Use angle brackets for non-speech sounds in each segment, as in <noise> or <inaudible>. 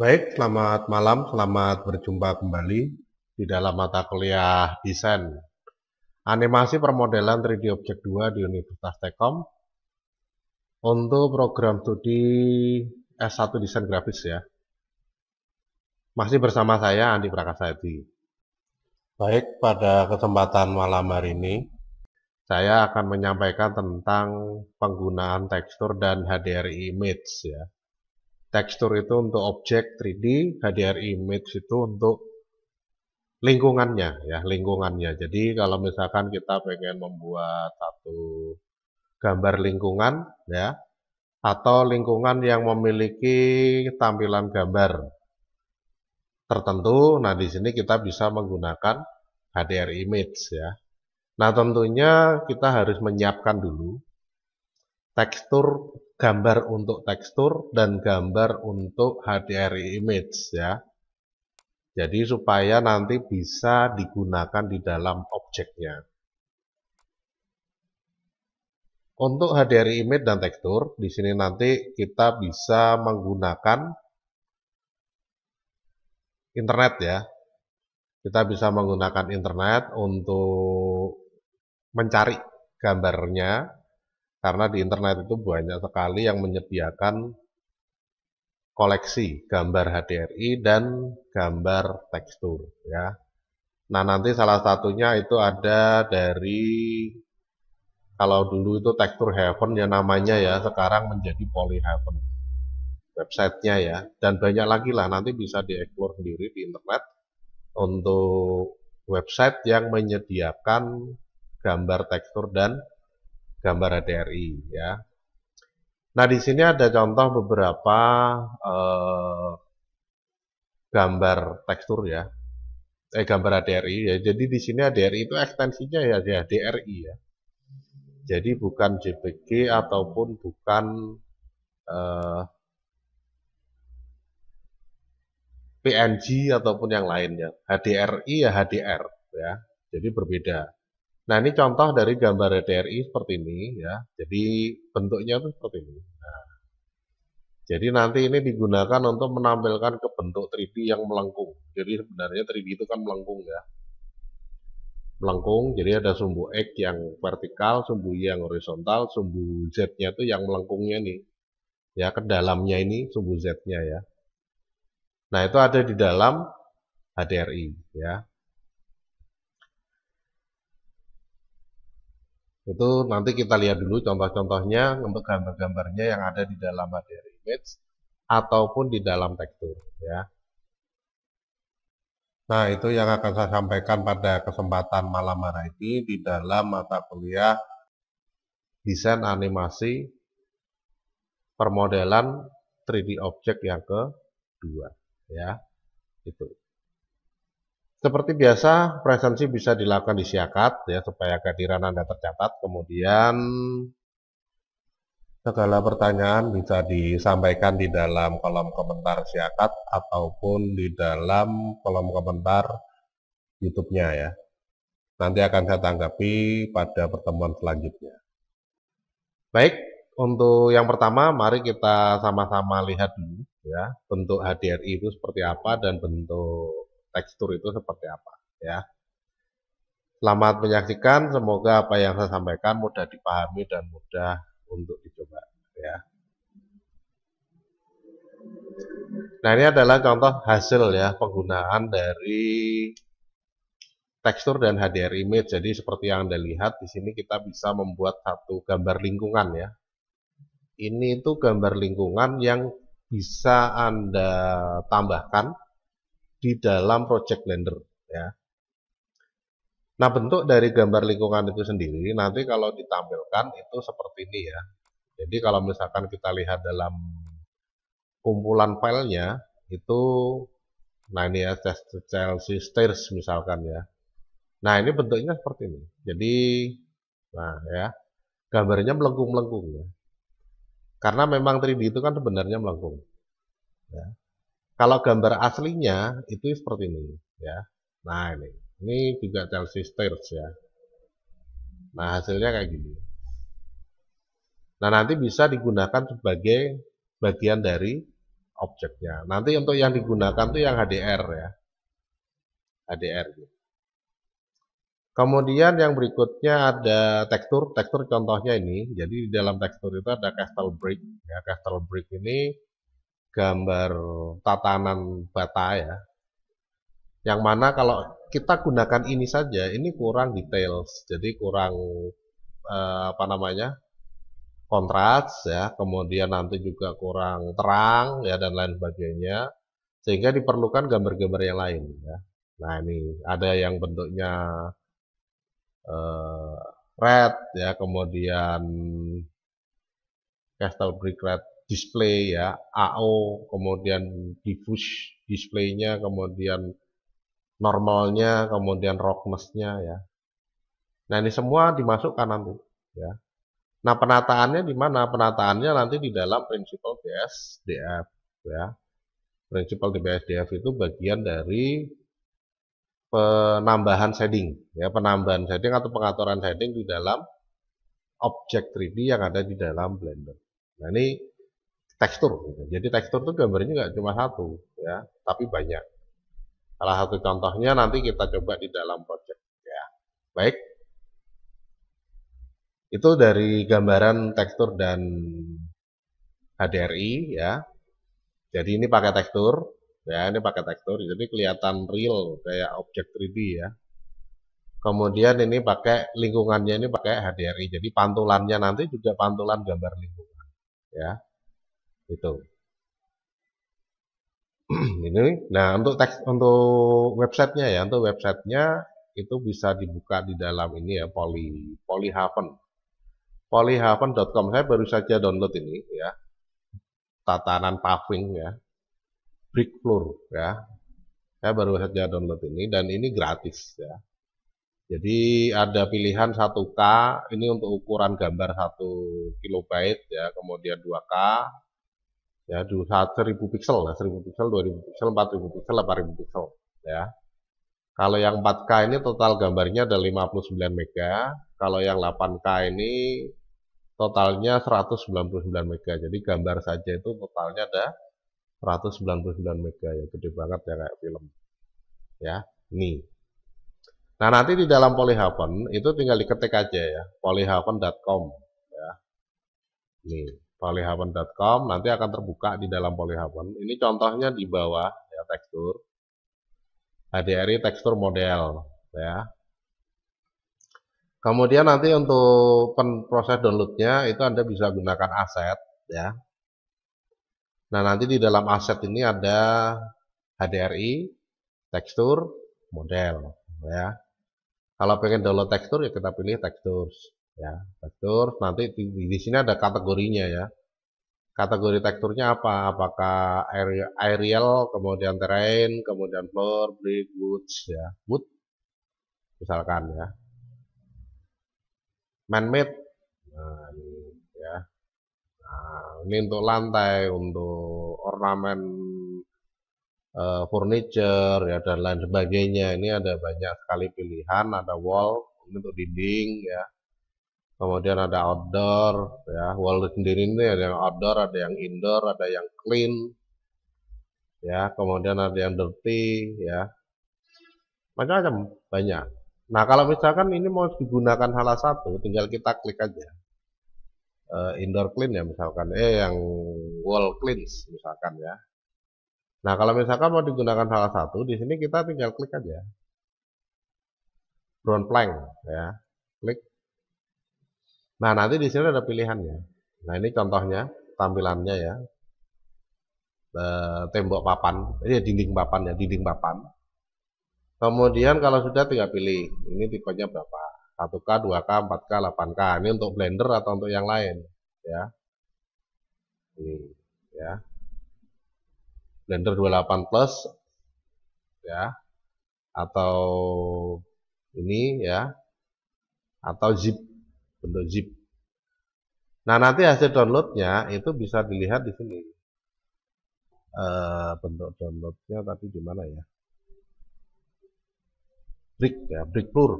Baik, selamat malam, selamat berjumpa kembali di dalam mata kuliah desain animasi permodelan 3D Objek 2 di Universitas Tekom untuk program studi S1 Desain Grafis ya. Masih bersama saya Andi Prakasa Edi. Baik, pada kesempatan malam hari ini saya akan menyampaikan tentang penggunaan tekstur dan HDRI image ya tekstur itu untuk objek 3D, HDR image itu untuk lingkungannya ya, lingkungannya. Jadi kalau misalkan kita pengen membuat satu gambar lingkungan ya atau lingkungan yang memiliki tampilan gambar tertentu. Nah, di sini kita bisa menggunakan HDR image ya. Nah, tentunya kita harus menyiapkan dulu tekstur gambar untuk tekstur dan gambar untuk HDR image ya. Jadi supaya nanti bisa digunakan di dalam objeknya. Untuk HDR image dan tekstur, di sini nanti kita bisa menggunakan internet ya. Kita bisa menggunakan internet untuk mencari gambarnya karena di internet itu banyak sekali yang menyediakan koleksi gambar HDRI dan gambar tekstur ya. Nah, nanti salah satunya itu ada dari kalau dulu itu tekstur heaven ya namanya ya, sekarang menjadi poly heaven websitenya ya dan banyak lagi lah nanti bisa dieksplor sendiri di internet untuk website yang menyediakan gambar tekstur dan gambar HDRI ya. Nah, di sini ada contoh beberapa eh, gambar tekstur ya. Eh gambar HDRI ya. Jadi di sini HDRI itu ekstensinya ya ya, HDRI ya. Jadi bukan JPG ataupun bukan eh, PNG ataupun yang lainnya. HDRI ya HDR ya. Jadi berbeda. Nah, ini contoh dari gambar DRI seperti ini ya. Jadi bentuknya itu seperti ini. Nah, jadi nanti ini digunakan untuk menampilkan ke bentuk 3D yang melengkung. Jadi sebenarnya 3D itu kan melengkung ya. Melengkung, jadi ada sumbu X yang vertikal, sumbu Y yang horizontal, sumbu Z-nya itu yang melengkungnya nih. Ya, ke dalamnya ini sumbu Z-nya ya. Nah, itu ada di dalam HDRI ya. Itu nanti kita lihat dulu contoh-contohnya, gambar-gambarnya yang ada di dalam materi image ataupun di dalam tekstur ya. Nah, itu yang akan saya sampaikan pada kesempatan malam hari ini di dalam mata kuliah desain animasi permodelan 3D objek yang kedua ya. Itu. Seperti biasa, presensi bisa dilakukan di siakat ya supaya kehadiran Anda tercatat. Kemudian segala pertanyaan bisa disampaikan di dalam kolom komentar siakat ataupun di dalam kolom komentar YouTube-nya ya. Nanti akan saya tanggapi pada pertemuan selanjutnya. Baik, untuk yang pertama mari kita sama-sama lihat dulu ya bentuk HDRI itu seperti apa dan bentuk tekstur itu seperti apa ya. Selamat menyaksikan, semoga apa yang saya sampaikan mudah dipahami dan mudah untuk dicoba ya. Nah, ini adalah contoh hasil ya penggunaan dari tekstur dan HDR image. Jadi seperti yang Anda lihat di sini kita bisa membuat satu gambar lingkungan ya. Ini itu gambar lingkungan yang bisa Anda tambahkan di dalam Project Blender ya. Nah bentuk dari gambar lingkungan itu sendiri nanti kalau ditampilkan itu seperti ini ya. Jadi kalau misalkan kita lihat dalam kumpulan filenya itu nah ini ya Chelsea Stairs misalkan ya. Nah ini bentuknya seperti ini. Jadi nah ya gambarnya melengkung-melengkung ya. Karena memang 3D itu kan sebenarnya melengkung. Ya. Kalau gambar aslinya itu seperti ini, ya. Nah ini, ini juga Chelsea Stairs ya. Nah hasilnya kayak gini. Nah nanti bisa digunakan sebagai bagian dari objeknya. Nanti untuk yang digunakan tuh yang HDR ya. HDR. Gitu. Kemudian yang berikutnya ada tekstur. Tekstur contohnya ini. Jadi di dalam tekstur itu ada castle brick. Ya, castle brick ini gambar tatanan bata ya. Yang mana kalau kita gunakan ini saja, ini kurang details, jadi kurang eh, apa namanya kontras ya, kemudian nanti juga kurang terang ya dan lain sebagainya, sehingga diperlukan gambar-gambar yang lain ya. Nah ini ada yang bentuknya eh, red ya, kemudian castle eh, brick red display ya, AO, kemudian diffuse displaynya, kemudian normalnya, kemudian rocknessnya ya. Nah ini semua dimasukkan nanti ya. Nah penataannya di mana? Penataannya nanti di dalam principal DSDF ya. Principal DSDF itu bagian dari penambahan shading ya, penambahan shading atau pengaturan shading di dalam objek 3D yang ada di dalam Blender. Nah ini tekstur. Jadi tekstur itu gambarnya nggak cuma satu, ya, tapi banyak. Salah satu contohnya nanti kita coba di dalam project, ya. Baik. Itu dari gambaran tekstur dan HDRI, ya. Jadi ini pakai tekstur, ya, ini pakai tekstur, jadi kelihatan real kayak objek 3D, ya. Kemudian ini pakai lingkungannya ini pakai HDRI, jadi pantulannya nanti juga pantulan gambar lingkungan, ya. Itu. <clears throat> Ini, nah untuk teks untuk websitenya ya, untuk websitenya itu bisa dibuka di dalam ini ya Poly Polyhaven. Polyhaven.com saya baru saja download ini ya tatanan paving ya brick floor ya saya baru saja download ini dan ini gratis ya jadi ada pilihan 1K, ini untuk ukuran gambar 1 kilobyte ya, kemudian 2K, ya saat 1000 pixel lah 1000 pixel 2000 pixel 4000 pixel 8000 pixel ya kalau yang 4K ini total gambarnya ada 59 mega kalau yang 8K ini totalnya 199 mega jadi gambar saja itu totalnya ada 199 mega ya gede banget ya kayak film ya ini nah nanti di dalam polyhaven itu tinggal diketik aja ya polyhaven.com ya nih polyhaven.com nanti akan terbuka di dalam polyhaven. Ini contohnya di bawah ya tekstur. HDRI nah, tekstur model ya. Kemudian nanti untuk proses downloadnya itu Anda bisa gunakan aset ya. Nah nanti di dalam aset ini ada HDRI, tekstur, model ya. Kalau pengen download tekstur ya kita pilih tekstur ya tekstur nanti di, di, sini ada kategorinya ya kategori teksturnya apa apakah aerial kemudian terrain kemudian floor brick woods ya wood misalkan ya man made nah, ini, ya nah, ini untuk lantai untuk ornamen uh, furniture ya dan lain sebagainya ini ada banyak sekali pilihan ada wall untuk dinding ya kemudian ada outdoor ya wall sendiri ini ada yang outdoor ada yang indoor ada yang clean ya kemudian ada yang dirty ya macam-macam banyak nah kalau misalkan ini mau digunakan salah satu tinggal kita klik aja uh, indoor clean ya misalkan eh yang wall clean misalkan ya nah kalau misalkan mau digunakan salah satu di sini kita tinggal klik aja brown plank ya klik Nah, nanti di sini ada pilihannya. Nah, ini contohnya tampilannya ya. E, tembok papan, ini dinding papan ya, dinding papan. Kemudian kalau sudah tinggal pilih, ini tipenya berapa? 1K, 2K, 4K, 8K. Ini untuk blender atau untuk yang lain, ya. Ini, ya. Blender 28 plus ya atau ini ya atau zip bentuk zip. Nah nanti hasil downloadnya itu bisa dilihat di sini e, bentuk downloadnya tapi di mana ya? Brick ya, brick floor.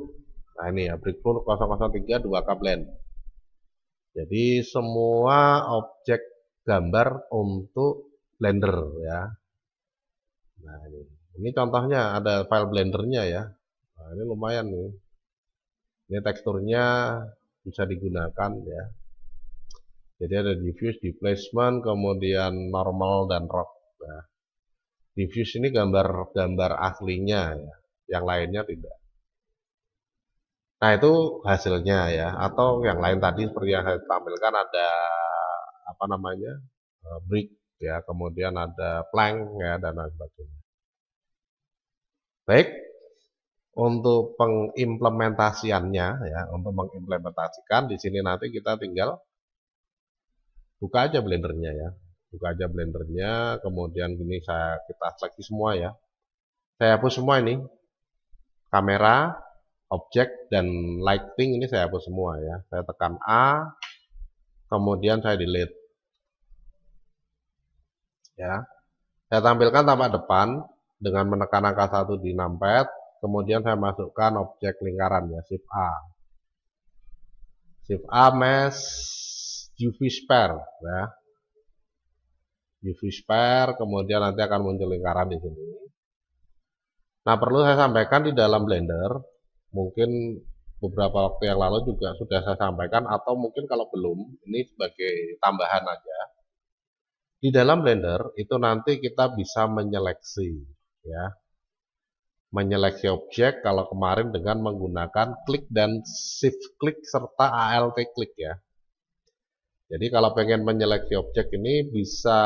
Nah ini ya brick floor 003 2 kaplen. Jadi semua objek gambar untuk Blender ya. Nah ini, ini contohnya ada file blendernya ya. Nah, ini lumayan nih. Ini teksturnya bisa digunakan ya. Jadi ada diffuse, displacement, kemudian normal dan rock. Nah, diffuse ini gambar-gambar aslinya ya, yang lainnya tidak. Nah itu hasilnya ya, atau yang lain tadi seperti yang saya tampilkan ada apa namanya e, brick ya, kemudian ada plank ya dan lain sebagainya. Baik, untuk pengimplementasiannya ya, untuk mengimplementasikan di sini nanti kita tinggal buka aja blendernya ya. Buka aja blendernya, kemudian ini saya kita seleksi semua ya. Saya hapus semua ini. Kamera, objek dan lighting ini saya hapus semua ya. Saya tekan A, kemudian saya delete. Ya. Saya tampilkan tampak depan dengan menekan angka 1 di numpad, kemudian saya masukkan objek lingkaran ya shift A shift A mesh UV spare ya UV spare kemudian nanti akan muncul lingkaran di sini nah perlu saya sampaikan di dalam blender mungkin beberapa waktu yang lalu juga sudah saya sampaikan atau mungkin kalau belum ini sebagai tambahan aja di dalam blender itu nanti kita bisa menyeleksi ya menyeleksi objek kalau kemarin dengan menggunakan klik dan shift klik serta alt klik ya. Jadi kalau pengen menyeleksi objek ini bisa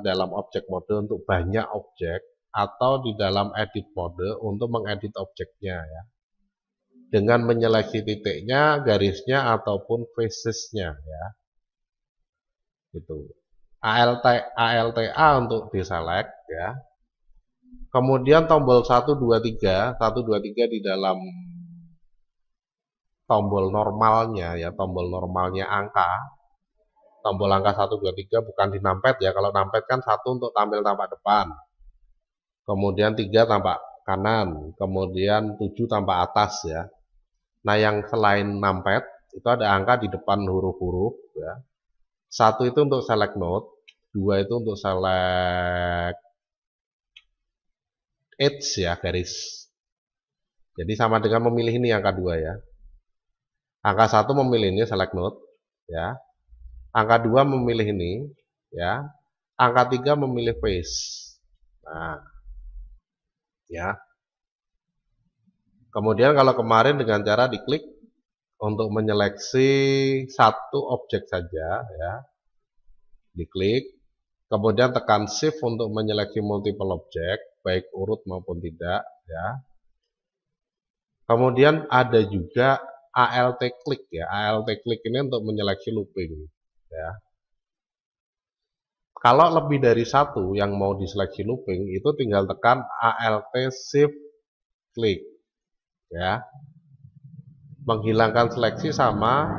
dalam objek mode untuk banyak objek atau di dalam edit mode untuk mengedit objeknya ya. Dengan menyeleksi titiknya, garisnya ataupun facesnya ya. itu ALT ALTA untuk deselect ya. Kemudian tombol 123, 123 di dalam tombol normalnya ya, tombol normalnya angka. Tombol angka 123 bukan di numpad ya, kalau numpad kan satu untuk tampil tampak depan. Kemudian 3 tampak kanan, kemudian 7 tampak atas ya. Nah, yang selain numpad itu ada angka di depan huruf-huruf ya. Satu itu untuk select note, dua itu untuk select edge ya garis. Jadi sama dengan memilih ini angka 2 ya. Angka 1 memilih ini select node ya. Angka 2 memilih ini ya. Angka 3 memilih face. Nah. Ya. Kemudian kalau kemarin dengan cara diklik untuk menyeleksi satu objek saja ya. Diklik Kemudian tekan shift untuk menyeleksi multiple object, baik urut maupun tidak. ya. Kemudian ada juga ALT klik ya. ALT klik ini untuk menyeleksi looping. Ya. Kalau lebih dari satu yang mau diseleksi looping, itu tinggal tekan ALT shift klik. Ya. Menghilangkan seleksi sama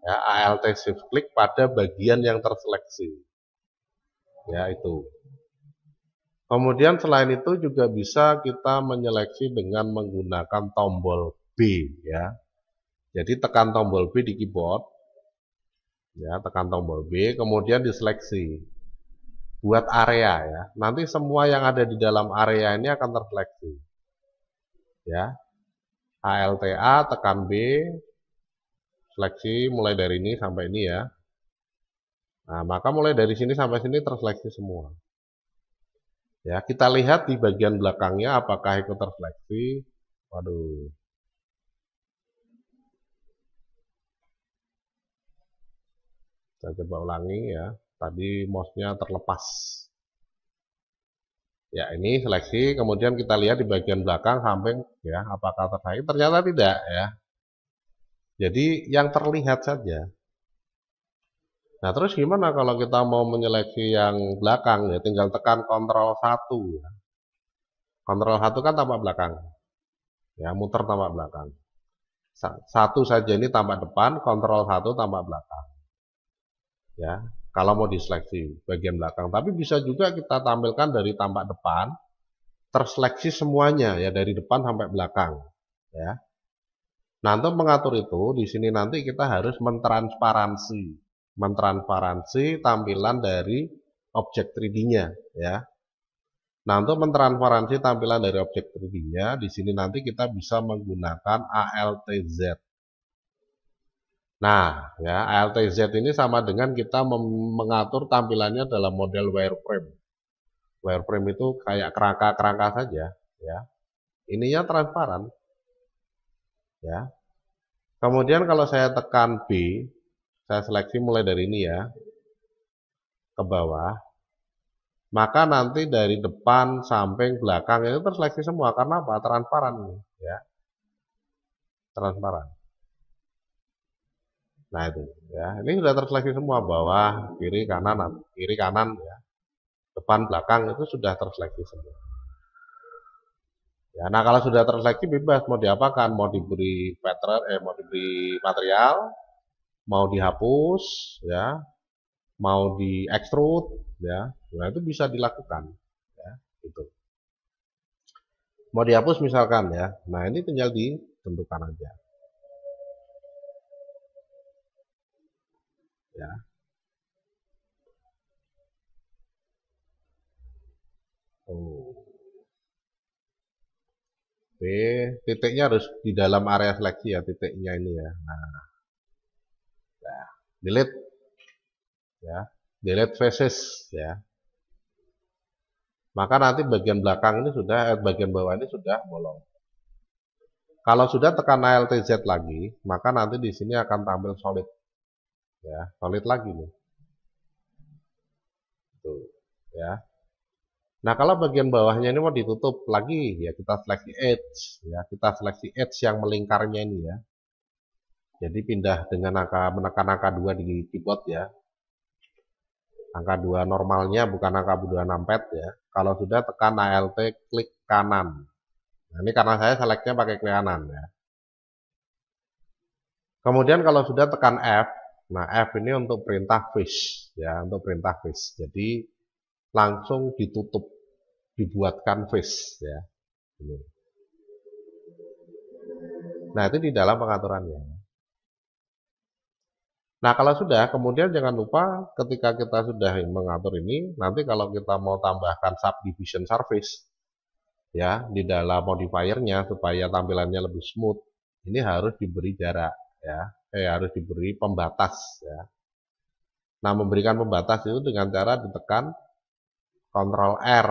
ya, ALT shift klik pada bagian yang terseleksi. Ya itu. Kemudian selain itu juga bisa kita menyeleksi dengan menggunakan tombol B ya. Jadi tekan tombol B di keyboard. Ya, tekan tombol B kemudian diseleksi. Buat area ya. Nanti semua yang ada di dalam area ini akan terseleksi. Ya. ALTA tekan B seleksi mulai dari ini sampai ini ya. Nah, maka mulai dari sini sampai sini terseleksi semua. Ya, kita lihat di bagian belakangnya apakah ikut terseleksi. Waduh. Saya coba ulangi ya. Tadi mouse-nya terlepas. Ya, ini seleksi. Kemudian kita lihat di bagian belakang samping ya, apakah terseleksi. Ternyata tidak ya. Jadi yang terlihat saja Nah terus gimana kalau kita mau menyeleksi yang belakang ya tinggal tekan kontrol 1 ya. Kontrol 1 kan tampak belakang. Ya muter tampak belakang. Satu saja ini tampak depan, kontrol 1 tampak belakang. Ya, kalau mau diseleksi bagian belakang, tapi bisa juga kita tampilkan dari tampak depan terseleksi semuanya ya dari depan sampai belakang ya. Nah, untuk mengatur itu di sini nanti kita harus mentransparansi mentransparansi tampilan dari objek 3D-nya ya. Nah, untuk mentransparansi tampilan dari objek 3D-nya, di sini nanti kita bisa menggunakan ALTZ. Nah, ya, ALTZ ini sama dengan kita mengatur tampilannya dalam model wireframe. Wireframe itu kayak kerangka-kerangka saja, ya. Ininya transparan. Ya. Kemudian kalau saya tekan B, saya seleksi mulai dari ini ya ke bawah maka nanti dari depan samping belakang itu terseleksi semua karena apa transparan nih ya transparan nah itu ya ini sudah terseleksi semua bawah kiri kanan kiri kanan ya depan belakang itu sudah terseleksi semua ya nah kalau sudah terseleksi bebas mau diapakan mau diberi pattern eh mau diberi material mau dihapus ya mau di extrude ya nah itu bisa dilakukan ya itu mau dihapus misalkan ya nah ini tinggal ditentukan aja ya oh p titiknya harus di dalam area seleksi ya titiknya ini ya nah delete ya delete faces ya maka nanti bagian belakang ini sudah eh, bagian bawah ini sudah bolong kalau sudah tekan Z lagi maka nanti di sini akan tampil solid ya solid lagi nih tuh ya Nah kalau bagian bawahnya ini mau ditutup lagi ya kita seleksi edge ya kita seleksi edge yang melingkarnya ini ya jadi pindah dengan angka menekan angka 2 di keyboard ya. Angka 2 normalnya bukan angka 2 pet ya. Kalau sudah tekan ALT klik kanan. Nah, ini karena saya seleknya pakai klik kanan ya. Kemudian kalau sudah tekan F, nah F ini untuk perintah fish ya, untuk perintah fish. Jadi langsung ditutup, dibuatkan fish ya. Ini. Nah itu di dalam pengaturannya. Nah, kalau sudah, kemudian jangan lupa ketika kita sudah mengatur ini, nanti kalau kita mau tambahkan subdivision service, ya, di dalam modifiernya supaya tampilannya lebih smooth, ini harus diberi jarak, ya, eh, harus diberi pembatas, ya. Nah, memberikan pembatas itu dengan cara ditekan Ctrl R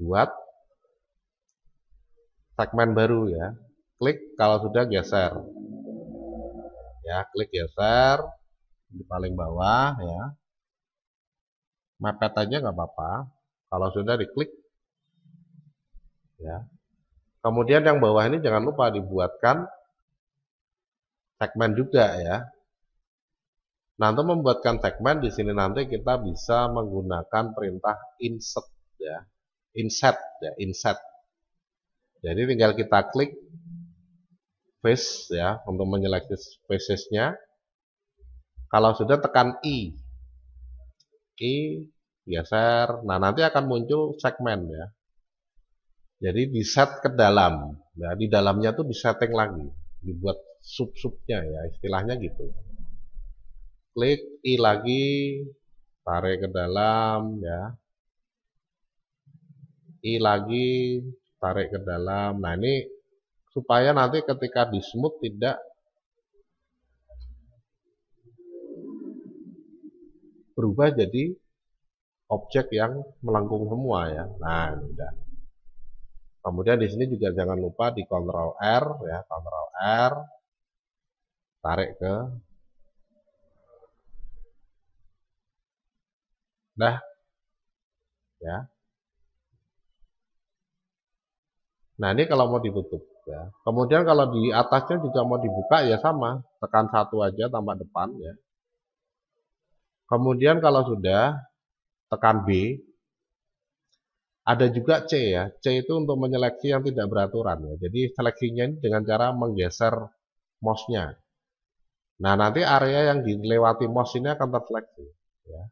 buat segmen baru ya. Klik kalau sudah geser ya klik geser di paling bawah ya mepet aja nggak apa-apa kalau sudah diklik ya kemudian yang bawah ini jangan lupa dibuatkan segmen juga ya nanti membuatkan segmen di sini nanti kita bisa menggunakan perintah insert ya insert ya insert jadi tinggal kita klik face ya untuk menyeleksi facesnya. Kalau sudah tekan I, I geser. Nah nanti akan muncul segmen ya. Jadi di set ke dalam. ya di dalamnya tuh disetting lagi, dibuat sub-subnya ya istilahnya gitu. Klik I lagi, tarik ke dalam ya. I lagi, tarik ke dalam. Nah ini supaya nanti ketika di smooth tidak berubah jadi objek yang melengkung semua ya. Nah, ini Kemudian di sini juga jangan lupa di Ctrl R ya, Ctrl R tarik ke Nah, ya. Nah, ini kalau mau ditutup. Ya. Kemudian kalau di atasnya juga mau dibuka ya sama, tekan satu aja tambah depan ya. Kemudian kalau sudah tekan B, ada juga C ya. C itu untuk menyeleksi yang tidak beraturan ya. Jadi seleksinya ini dengan cara menggeser mouse-nya. Nah nanti area yang dilewati mouse ini akan terseleksi. Ya.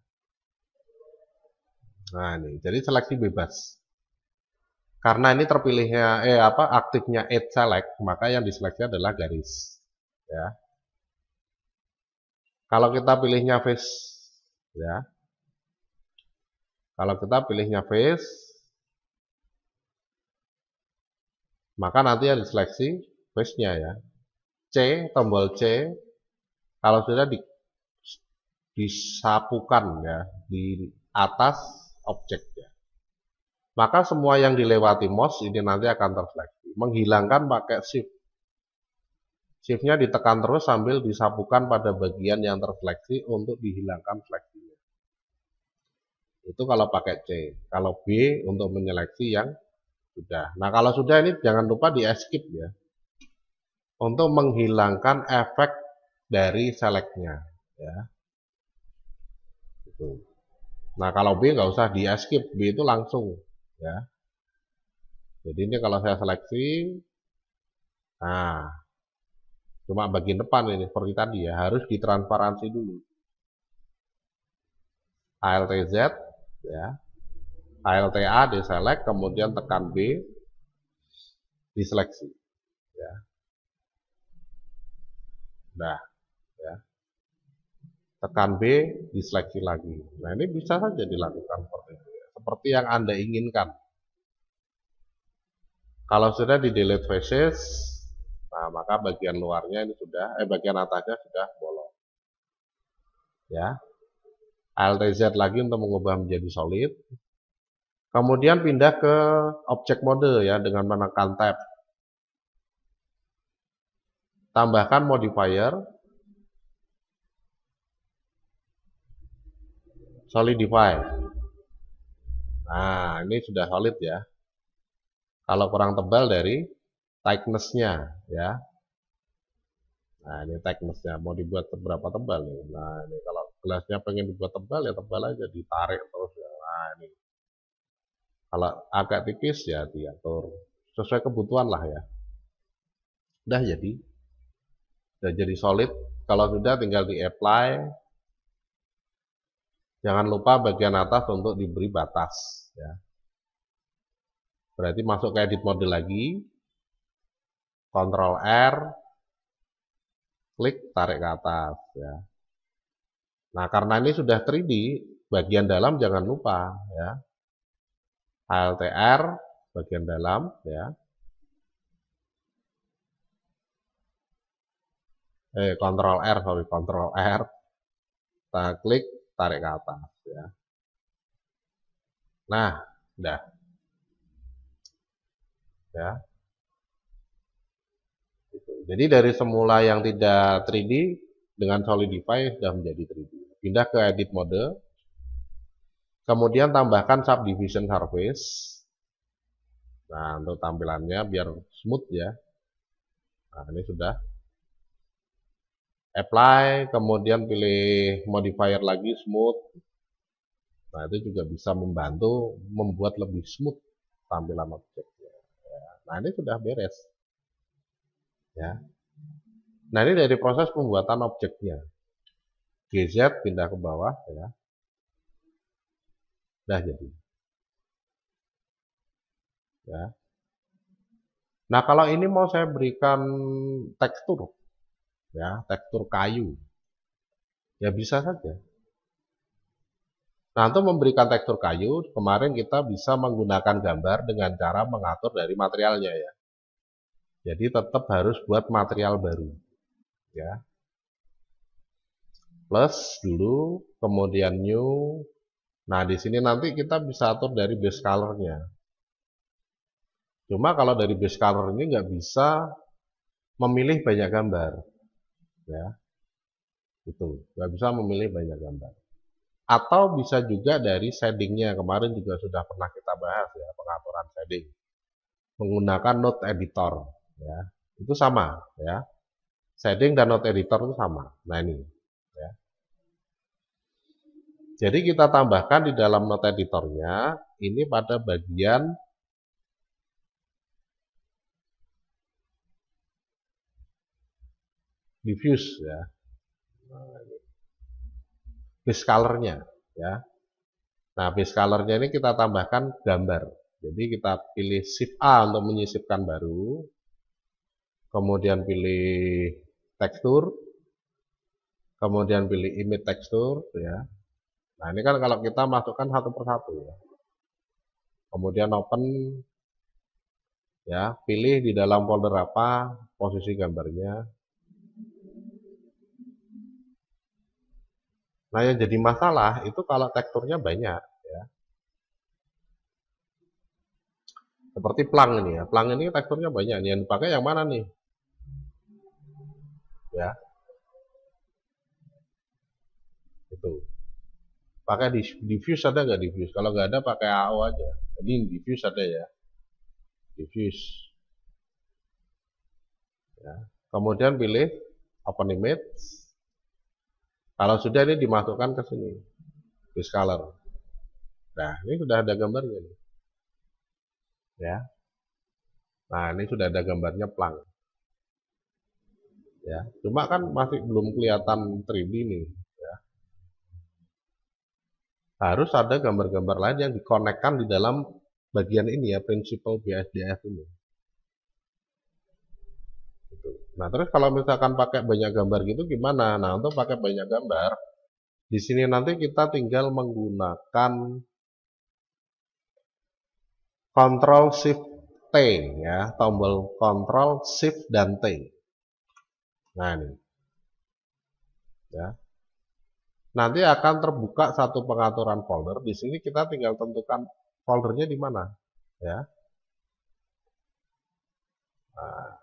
Nah ini, jadi seleksi bebas. Karena ini terpilihnya eh apa aktifnya add select, maka yang diseleksi adalah garis. Ya. Kalau kita pilihnya face ya. Kalau kita pilihnya face maka nanti yang diseleksi face-nya ya. C, tombol C kalau sudah di disapukan ya di atas objek maka semua yang dilewati MOS ini nanti akan terfleksi. Menghilangkan pakai shift. Shiftnya ditekan terus sambil disapukan pada bagian yang terfleksi untuk dihilangkan fleksinya. Itu kalau pakai C. Kalau B untuk menyeleksi yang sudah. Nah kalau sudah ini jangan lupa di escape ya. Untuk menghilangkan efek dari seleknya. Ya. Nah kalau B nggak usah di escape, B itu langsung ya jadi ini kalau saya seleksi nah cuma bagian depan ini seperti tadi ya harus ditransparansi dulu ALTZ ya ALTA deselect kemudian tekan B diseleksi ya nah ya tekan B diseleksi lagi nah ini bisa saja dilakukan seperti itu seperti yang Anda inginkan. Kalau sudah di delete faces, nah maka bagian luarnya ini sudah, eh bagian atasnya sudah bolong. Ya, Z lagi untuk mengubah menjadi solid. Kemudian pindah ke Object mode ya dengan menekan tab. Tambahkan modifier. Solidify. Nah, ini sudah solid ya. Kalau kurang tebal dari thickness-nya ya. Nah, ini thickness-nya mau dibuat berapa tebal nih? Nah, ini kalau gelasnya pengen dibuat tebal ya tebal aja ditarik terus ya. Nah, ini. Kalau agak tipis ya diatur sesuai kebutuhan lah ya. Udah jadi. Udah jadi solid. Kalau sudah tinggal di apply. Jangan lupa bagian atas untuk diberi batas ya. Berarti masuk ke edit mode lagi. Ctrl R. Klik tarik ke atas ya. Nah, karena ini sudah 3D, bagian dalam jangan lupa ya. r bagian dalam ya. eh kontrol R sorry kontrol R kita klik tarik ke atas ya Nah, dah, Ya. Gitu. Jadi dari semula yang tidak 3D dengan Solidify sudah menjadi 3D. Pindah ke edit mode. Kemudian tambahkan subdivision surface. Nah, untuk tampilannya biar smooth ya. Nah, ini sudah apply, kemudian pilih modifier lagi smooth, Nah itu juga bisa membantu membuat lebih smooth tampilan objeknya. Ya. Nah ini sudah beres. Ya. Nah ini dari proses pembuatan objeknya. GZ pindah ke bawah ya. Nah jadi. Ya. Nah kalau ini mau saya berikan tekstur, ya tekstur kayu, ya bisa saja Nah, untuk memberikan tekstur kayu, kemarin kita bisa menggunakan gambar dengan cara mengatur dari materialnya ya. Jadi tetap harus buat material baru. Ya. Plus dulu, kemudian new. Nah, di sini nanti kita bisa atur dari base color-nya. Cuma kalau dari base color ini nggak bisa memilih banyak gambar. Ya. Itu, nggak bisa memilih banyak gambar atau bisa juga dari settingnya kemarin juga sudah pernah kita bahas ya pengaturan setting menggunakan note editor ya itu sama ya setting dan note editor itu sama nah ini ya jadi kita tambahkan di dalam note editornya ini pada bagian diffuse ya base colornya ya. Nah, base colornya ini kita tambahkan gambar. Jadi kita pilih shift A untuk menyisipkan baru. Kemudian pilih tekstur. Kemudian pilih image tekstur ya. Nah, ini kan kalau kita masukkan satu persatu ya. Kemudian open ya, pilih di dalam folder apa posisi gambarnya Nah, yang jadi masalah itu kalau teksturnya banyak, ya. Seperti plang ini ya. Plang ini teksturnya banyak. yang dipakai yang mana nih? Ya. Itu. Pakai diffuse ada nggak diffuse? Kalau nggak ada pakai AO aja. Ini diffuse ada ya. Diffuse. Ya. Kemudian pilih open image kalau sudah ini dimasukkan ke sini, di scalar. Nah, ini sudah ada gambarnya nih. Ya. Nah, ini sudah ada gambarnya plank. Ya, cuma kan masih belum kelihatan 3D nih, ya. Harus ada gambar-gambar lain yang dikonekkan di dalam bagian ini ya, principal BSDF ini. Nah, terus kalau misalkan pakai banyak gambar gitu gimana? Nah, untuk pakai banyak gambar, di sini nanti kita tinggal menggunakan Ctrl Shift T ya, tombol Ctrl Shift dan T. Nah, ini. Ya. Nanti akan terbuka satu pengaturan folder. Di sini kita tinggal tentukan foldernya di mana, ya. Nah,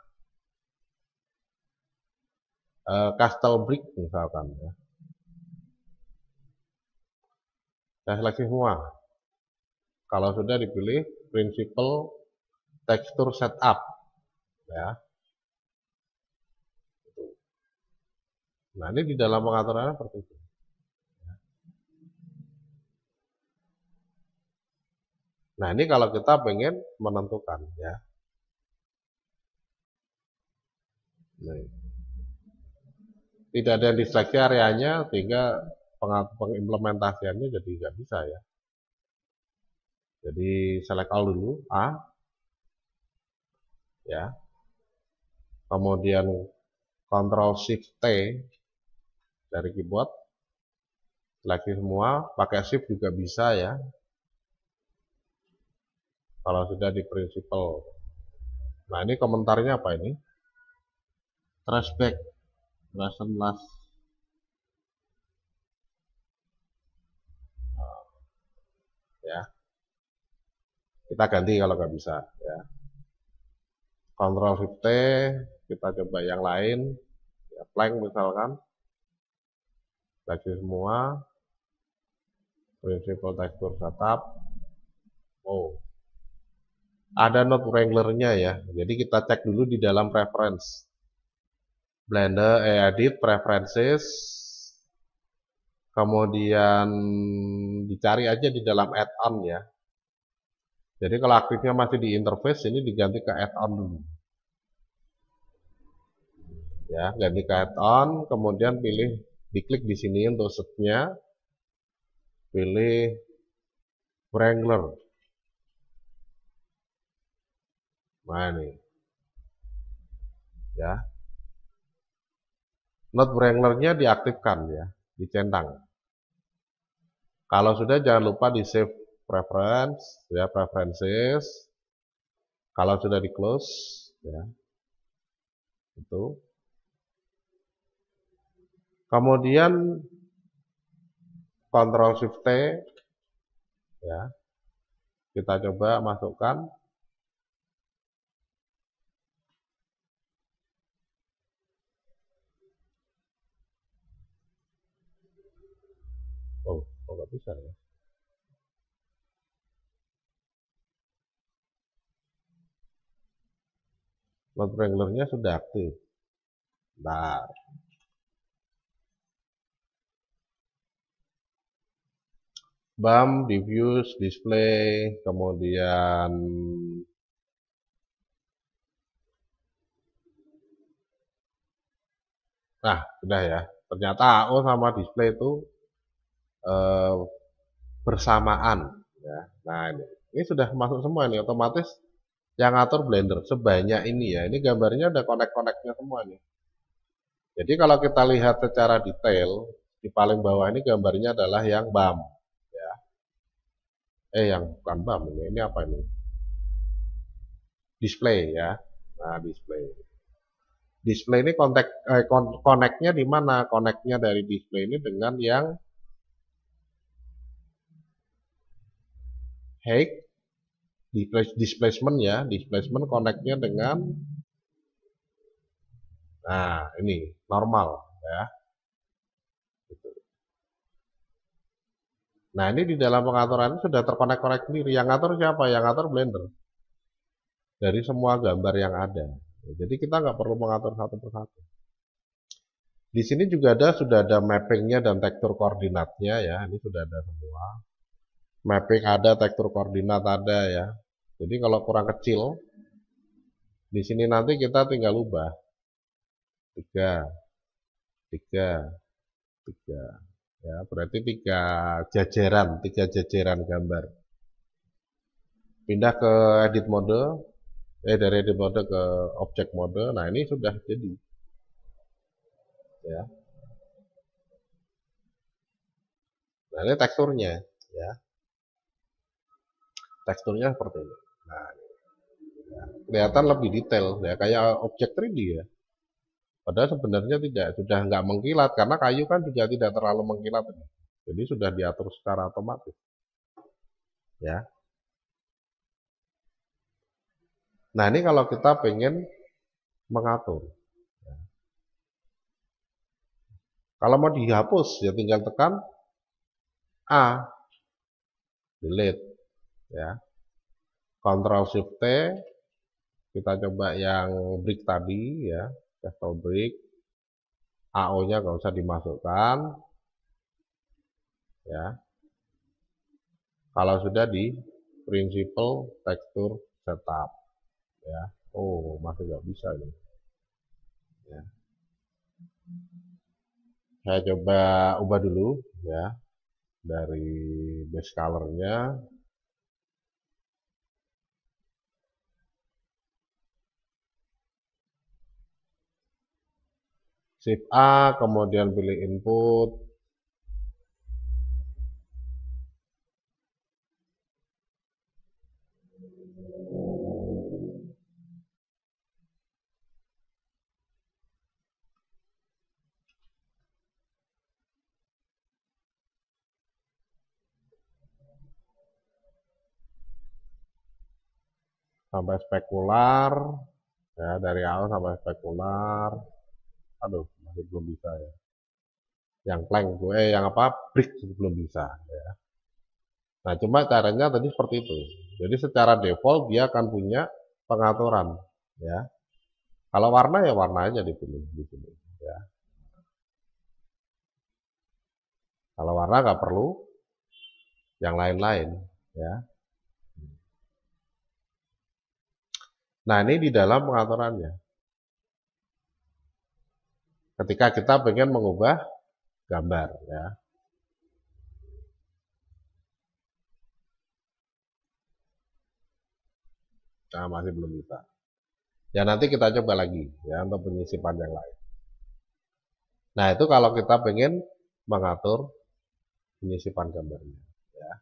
Eh, Castle brick misalkan ya. Saya seleksi semua. Kalau sudah dipilih prinsipal tekstur setup ya. Nah ini di dalam pengaturan seperti itu. Nah ini kalau kita pengen menentukan ya. Nah tidak ada yang diseleksi areanya sehingga pengimplementasiannya jadi nggak bisa ya jadi select all dulu A ya kemudian control Shift T dari keyboard seleksi semua pakai Shift juga bisa ya kalau sudah di principle nah ini komentarnya apa ini Trashback kelas nah, ya kita ganti kalau nggak bisa ya kontrol shift T kita coba yang lain ya, plank misalkan lagi semua principal texture setup oh ada note wrangler-nya ya jadi kita cek dulu di dalam reference Blender, eh, edit, preferences, kemudian dicari aja di dalam add-on ya. Jadi kalau aktifnya masih di interface, ini diganti ke add-on dulu. Ya, ganti ke add-on, kemudian pilih, diklik di sini untuk setnya, pilih Wrangler. Nah ini. Ya, Not wranglernya diaktifkan ya, dicentang. Kalau sudah jangan lupa di save preference ya preferences. Kalau sudah di close ya. Itu. Kemudian Control Shift T ya. Kita coba masukkan susah ya. Load Wranglernya sudah aktif. Bar, BAM, diffuse, display, kemudian Nah, sudah ya. Ternyata AO oh, sama display itu Eh, bersamaan. Ya. Nah ini, ini sudah masuk semua ini otomatis yang ngatur Blender sebanyak ini ya. Ini gambarnya ada connect-connectnya semua nih. Jadi kalau kita lihat secara detail, di paling bawah ini gambarnya adalah yang BAM. Ya. Eh yang bukan BAM ini, ini apa ini? Display ya. Nah display display ini kontak eh, koneknya di mana koneknya dari display ini dengan yang hack displacement ya displacement connectnya dengan nah ini normal ya gitu. Nah ini di dalam pengaturan sudah terkonek-konek sendiri. Yang ngatur siapa? Yang ngatur Blender. Dari semua gambar yang ada. Jadi kita nggak perlu mengatur satu persatu. Di sini juga ada sudah ada mappingnya dan tekstur koordinatnya ya. Ini sudah ada semua mapping ada, tekstur koordinat ada ya. Jadi kalau kurang kecil, di sini nanti kita tinggal ubah. 3, 3, 3. Ya, berarti tiga jajaran, tiga jajaran gambar. Pindah ke edit mode, eh dari edit mode ke object mode. Nah, ini sudah jadi. Ya. Nah, ini teksturnya, ya teksturnya seperti ini nah kelihatan lebih detail ya kayak objek 3D ya padahal sebenarnya tidak sudah nggak mengkilat karena kayu kan juga tidak terlalu mengkilat ini. jadi sudah diatur secara otomatis ya nah ini kalau kita pengen mengatur ya. Kalau mau dihapus ya tinggal tekan A. Delete ya Ctrl Shift T kita coba yang break tadi ya capital break AO nya nggak usah dimasukkan ya kalau sudah di prinsipal tekstur setup ya oh masih nggak bisa ini ya saya coba ubah dulu ya dari base colornya Shift A, kemudian pilih input. sampai spekular ya dari awal sampai spekular aduh masih belum bisa ya yang plank eh yang apa brick belum bisa ya nah cuma caranya tadi seperti itu jadi secara default dia akan punya pengaturan ya kalau warna ya warna aja dipilih dipilih ya kalau warna nggak perlu yang lain-lain ya nah ini di dalam pengaturannya ketika kita pengen mengubah gambar ya. Nah, masih belum bisa. Ya nanti kita coba lagi ya untuk penyisipan yang lain. Nah itu kalau kita pengen mengatur penyisipan gambarnya. Ya.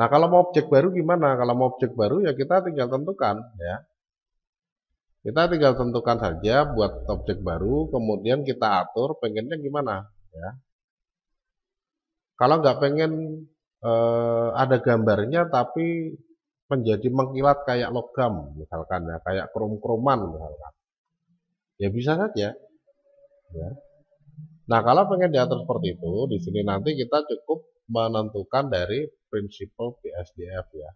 Nah kalau mau objek baru gimana? Kalau mau objek baru ya kita tinggal tentukan ya. Kita tinggal tentukan saja buat objek baru, kemudian kita atur pengennya gimana. Ya. Kalau nggak pengen eh, ada gambarnya tapi menjadi mengkilat kayak logam misalkan ya, kayak krom-kroman misalkan. Ya bisa saja. Ya. Nah kalau pengen diatur seperti itu, di sini nanti kita cukup menentukan dari prinsipal PSDF ya.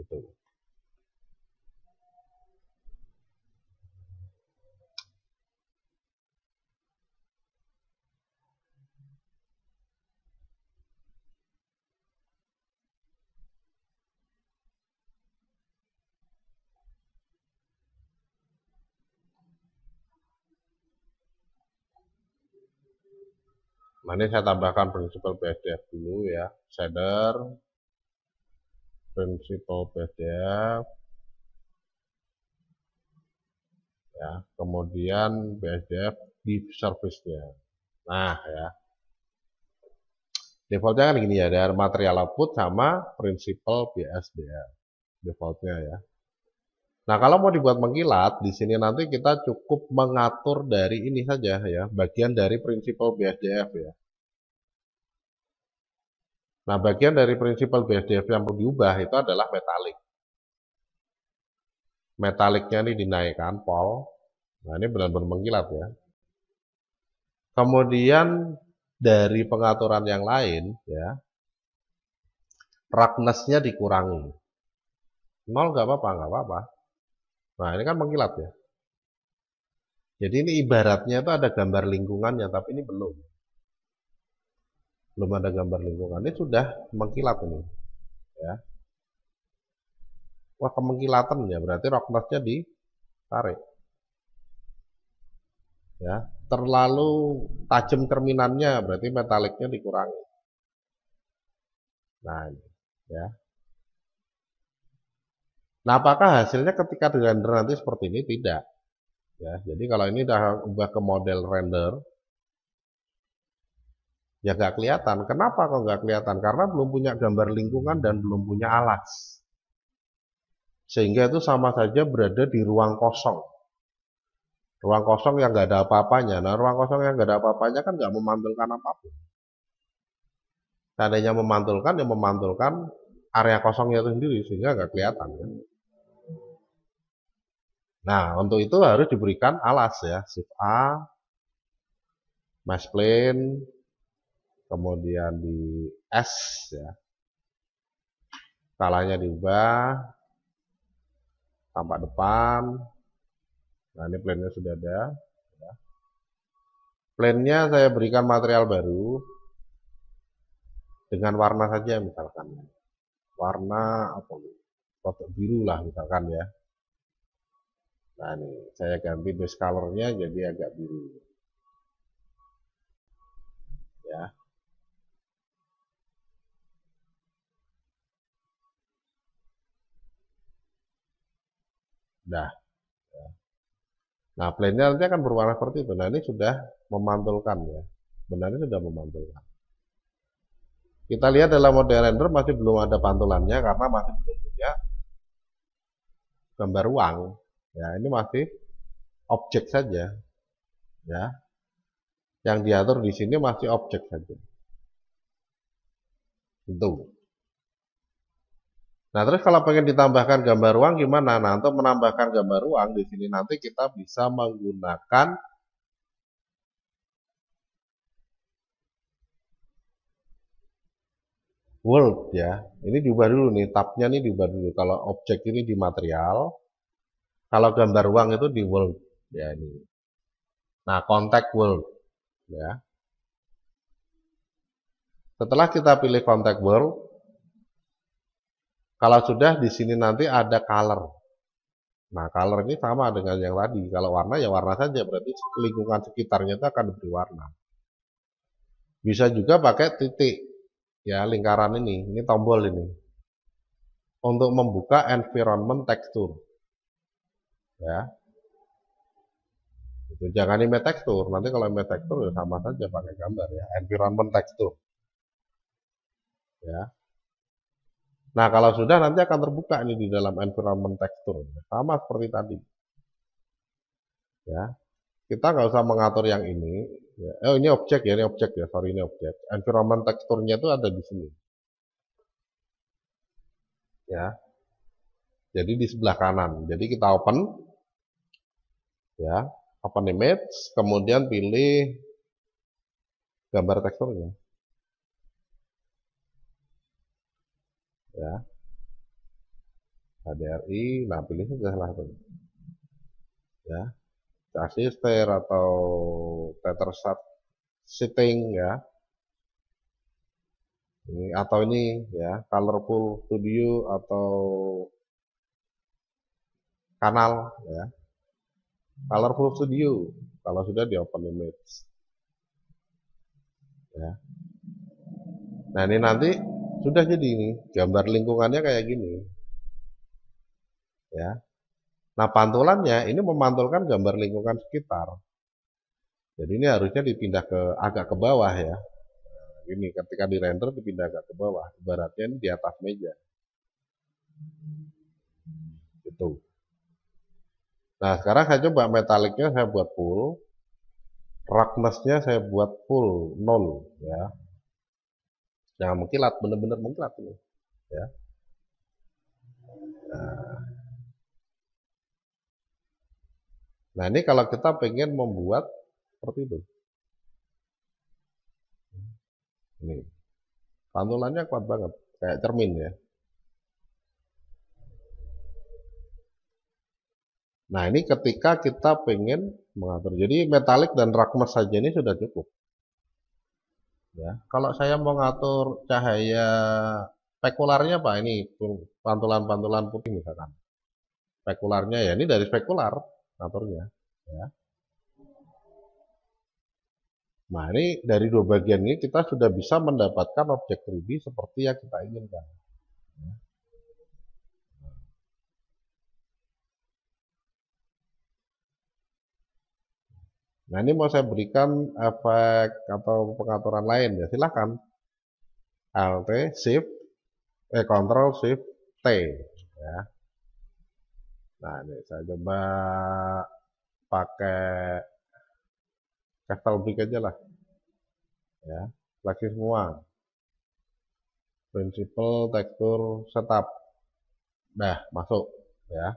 Itu. Nah, ini saya tambahkan prinsipal BSDF dulu ya. Shader, prinsipal BSDF, ya, kemudian BSDF di service-nya. Nah, ya. Defaultnya kan gini ya, dari material output sama prinsipal BSDF. Defaultnya ya. Nah, kalau mau dibuat mengkilat, di sini nanti kita cukup mengatur dari ini saja ya, bagian dari prinsipal BSDF ya. Nah, bagian dari prinsipal BSDF yang perlu diubah itu adalah metalik. Metaliknya ini dinaikkan, pol. Nah, ini benar-benar mengkilat ya. Kemudian dari pengaturan yang lain ya, roughness-nya dikurangi. Nol nggak apa-apa, nggak apa-apa. Nah, ini kan mengkilat ya. Jadi ini ibaratnya itu ada gambar lingkungannya, tapi ini belum. Belum ada gambar lingkungan. Ini sudah mengkilat ini. Ya. Wah, kemengkilatan ya, berarti roknasnya ditarik. Ya, terlalu tajam terminannya, berarti metaliknya dikurangi. Nah, ini, ya. Nah, apakah hasilnya ketika di render nanti seperti ini? Tidak. Ya, jadi kalau ini udah ubah ke model render, ya nggak kelihatan. Kenapa kok nggak kelihatan? Karena belum punya gambar lingkungan dan belum punya alas Sehingga itu sama saja berada di ruang kosong. Ruang kosong yang nggak ada apa-apanya. Nah, ruang kosong yang nggak ada apa-apanya kan nggak memantulkan apapun. Seandainya memantulkan, yang memantulkan area kosongnya itu sendiri, sehingga nggak kelihatan. Ya. Nah, untuk itu harus diberikan alas ya, shift A, mesh plane, kemudian di S ya. Kalahnya diubah, tampak depan. Nah, ini plane-nya sudah ada. Ya. Plane-nya saya berikan material baru dengan warna saja misalkan. Warna apa? Kotak biru lah misalkan ya. Nah, ini saya ganti base colornya jadi agak biru. Ya. Nah, ya. nah plane-nya nanti akan berwarna seperti itu. Nah, ini sudah memantulkan ya. Benarnya sudah memantulkan. Kita lihat dalam model render masih belum ada pantulannya karena masih belum punya gambar ruang Ya, ini masih objek saja. Ya. Yang diatur di sini masih objek saja. Tentu. Nah, terus kalau pengen ditambahkan gambar ruang gimana? Nah, untuk menambahkan gambar ruang di sini nanti kita bisa menggunakan world ya. Ini diubah dulu nih, tabnya nih diubah dulu. Kalau objek ini di material, kalau gambar uang itu di world ya ini. Nah, kontak world ya. Setelah kita pilih kontak world, kalau sudah di sini nanti ada color. Nah, color ini sama dengan yang tadi. Kalau warna ya warna saja, berarti lingkungan sekitarnya itu akan berwarna Bisa juga pakai titik, ya lingkaran ini, ini tombol ini. Untuk membuka environment texture ya itu jangan ini tekstur nanti kalau email tekstur ya sama saja pakai gambar ya environment tekstur ya nah kalau sudah nanti akan terbuka ini di dalam environment tekstur sama seperti tadi ya kita nggak usah mengatur yang ini ya. oh ini objek ya ini objek ya sorry ini objek environment teksturnya itu ada di sini ya jadi di sebelah kanan jadi kita open ya open image kemudian pilih gambar teksturnya ya HDRI nah pilih saja lah itu ya chassis atau set setting ya ini atau ini ya colorful studio atau kanal ya Colorful Studio kalau sudah di Open Image. Ya. Nah ini nanti sudah jadi ini gambar lingkungannya kayak gini. Ya. Nah pantulannya ini memantulkan gambar lingkungan sekitar. Jadi ini harusnya dipindah ke agak ke bawah ya. ini ketika di render dipindah agak ke bawah. Ibaratnya ini di atas meja. Itu. Nah sekarang saya coba metaliknya saya buat full, roughnessnya saya buat full nol ya. Nah, mengkilat, benar-benar mengkilat ini ya. Nah. nah ini kalau kita pengen membuat seperti itu. Ini pantulannya kuat banget, kayak cermin ya. Nah ini ketika kita pengen mengatur. Jadi metalik dan rakmer saja ini sudah cukup. Ya, kalau saya mau ngatur cahaya spekularnya pak ini pantulan-pantulan putih misalkan. Spekularnya ya ini dari spekular ngaturnya. Ya. Nah ini dari dua bagian ini kita sudah bisa mendapatkan objek 3D seperti yang kita inginkan. Ya. Nah ini mau saya berikan efek eh, atau pengaturan lain ya silahkan. Alt Shift eh Control Shift T ya. Nah ini saya coba pakai Castle Brick aja lah ya lagi semua principle tekstur setup nah masuk ya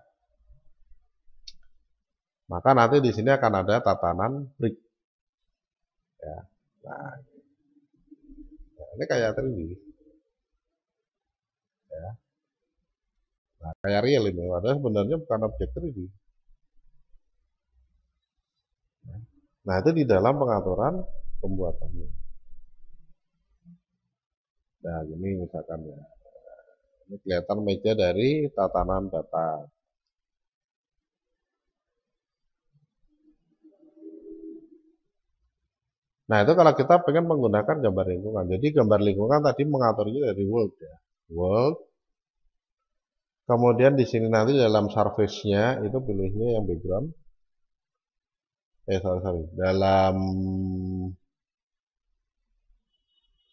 maka nanti di sini akan ada tatanan brick. Ya. Nah, ya, ini kayak 3D. Ya. Nah, kayak real ini, padahal sebenarnya bukan objek 3D. Ya. Nah, itu di dalam pengaturan pembuatannya. Nah, ini misalkan ya. Ini kelihatan meja dari tatanan data. Nah itu kalau kita pengen menggunakan gambar lingkungan. Jadi gambar lingkungan tadi mengaturnya dari world ya. World. Kemudian di sini nanti dalam surface-nya itu pilihnya yang background. Eh sorry sorry. Dalam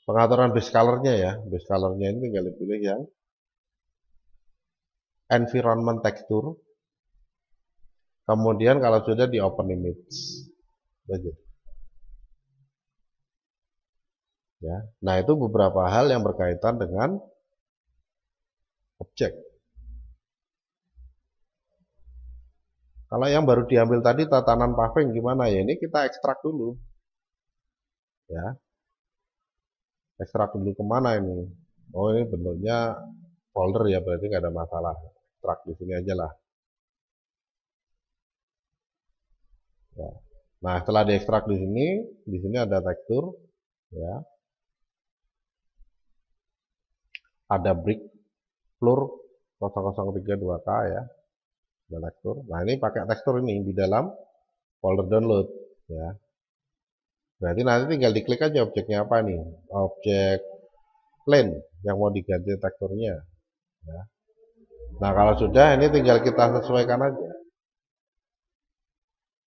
pengaturan base color-nya ya. Base color-nya ini tinggal dipilih yang environment texture. Kemudian kalau sudah di open image. Begitu. Ya. Nah, itu beberapa hal yang berkaitan dengan objek. Kalau yang baru diambil tadi tatanan paving gimana ya? Ini kita ekstrak dulu. Ya. Ekstrak dulu kemana ini? Oh ini bentuknya folder ya berarti nggak ada masalah. Ekstrak di sini aja lah. Ya. Nah setelah diekstrak di sini, di sini ada tekstur. Ya. ada brick floor 0032K ya ada tekstur nah ini pakai tekstur ini di dalam folder download ya berarti nanti tinggal diklik aja objeknya apa nih objek plane yang mau diganti teksturnya ya. nah kalau sudah ini tinggal kita sesuaikan aja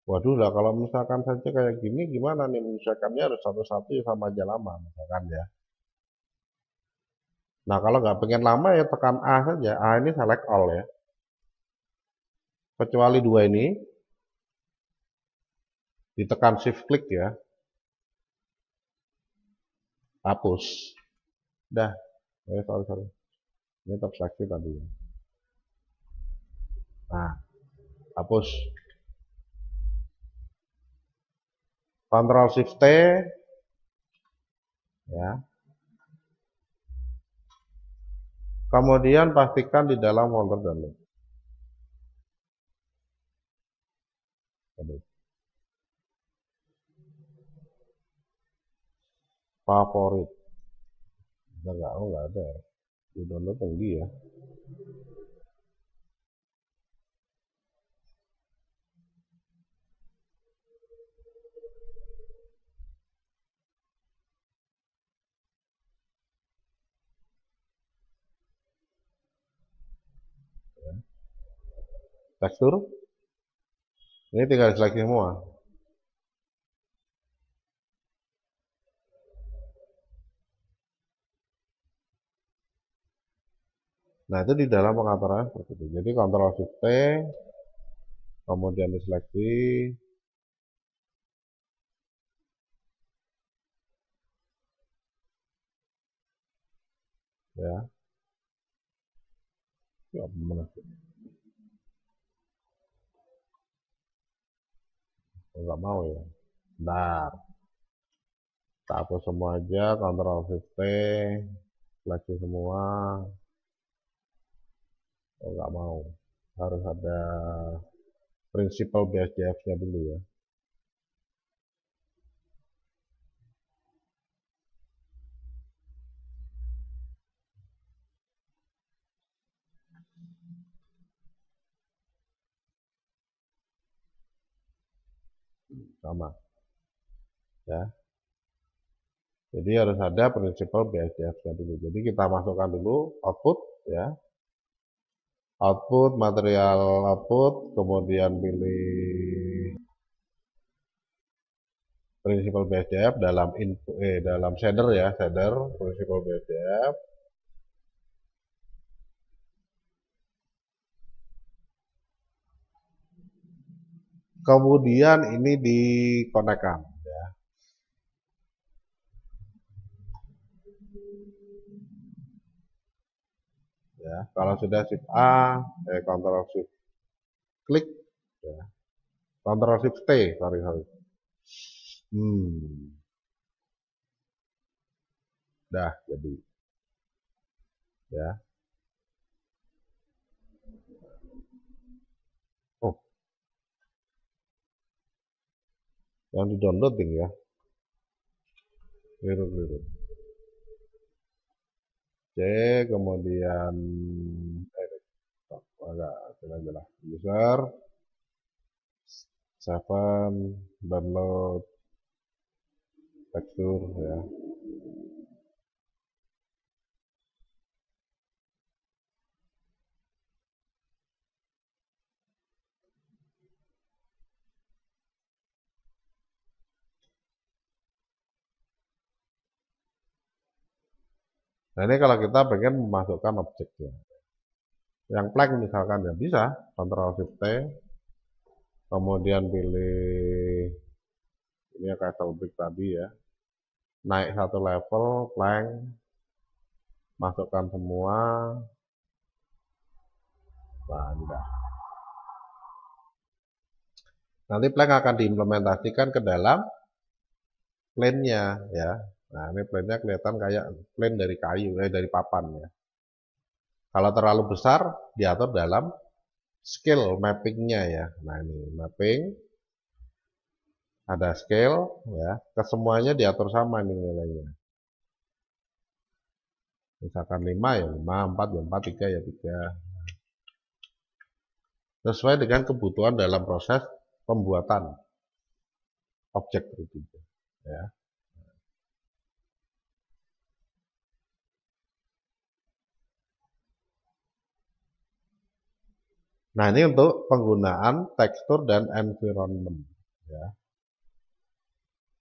waduh lah kalau misalkan saja kayak gini gimana nih menyesuaikannya harus satu-satu sama aja lama misalkan ya Nah kalau nggak pengen lama ya tekan A saja. A ini select all ya. Kecuali dua ini. Ditekan shift click ya. Hapus. Dah. Eh, sorry, sorry. Ini top seleksi tadi ya. Nah. Hapus. Ctrl Shift T. Ya, Kemudian pastikan di dalam folder download. Favorit. Enggak, enggak ada. Di download tinggi ya. tekstur ini tinggal seleksi semua nah itu di dalam pengaturan seperti itu jadi kontrol shift T kemudian diseleksi ya ya mana nggak mau ya bentar kita hapus semua aja Ctrl Shift T lagi semua nggak mau harus ada prinsipal BSDF nya dulu ya sama. Ya. Jadi harus ada prinsipal bsdf dulu. Jadi kita masukkan dulu output ya. Output, material output, kemudian pilih prinsipal BSDF dalam input eh dalam shader ya, shader prinsipal BSDF kemudian ini dikonekkan ya. ya kalau sudah shift A eh, Ctrl shift klik ya. Ctrl shift T sorry sorry hmm dah jadi ya yang di downloading ya clear clear C kemudian eh, agak jelas jelas user seven download tekstur ya Nah ini kalau kita pengen memasukkan objeknya. Yang plank misalkan ya bisa, Ctrl Shift T, kemudian pilih ini castle ya, brick tadi ya, naik satu level, plank, masukkan semua, nah ini Nanti plank akan diimplementasikan ke dalam plane-nya ya, Nah, ini plannya kelihatan kayak plan dari kayu, eh, dari papan ya. Kalau terlalu besar, diatur dalam scale mappingnya ya. Nah, ini mapping, ada scale ya, kesemuanya diatur sama nih nilainya. Misalkan 5 ya 5, 4 ya 4, 3 ya 3. Sesuai dengan kebutuhan dalam proses pembuatan objek itu. Ya. Nah ini untuk penggunaan tekstur dan environment. Ya.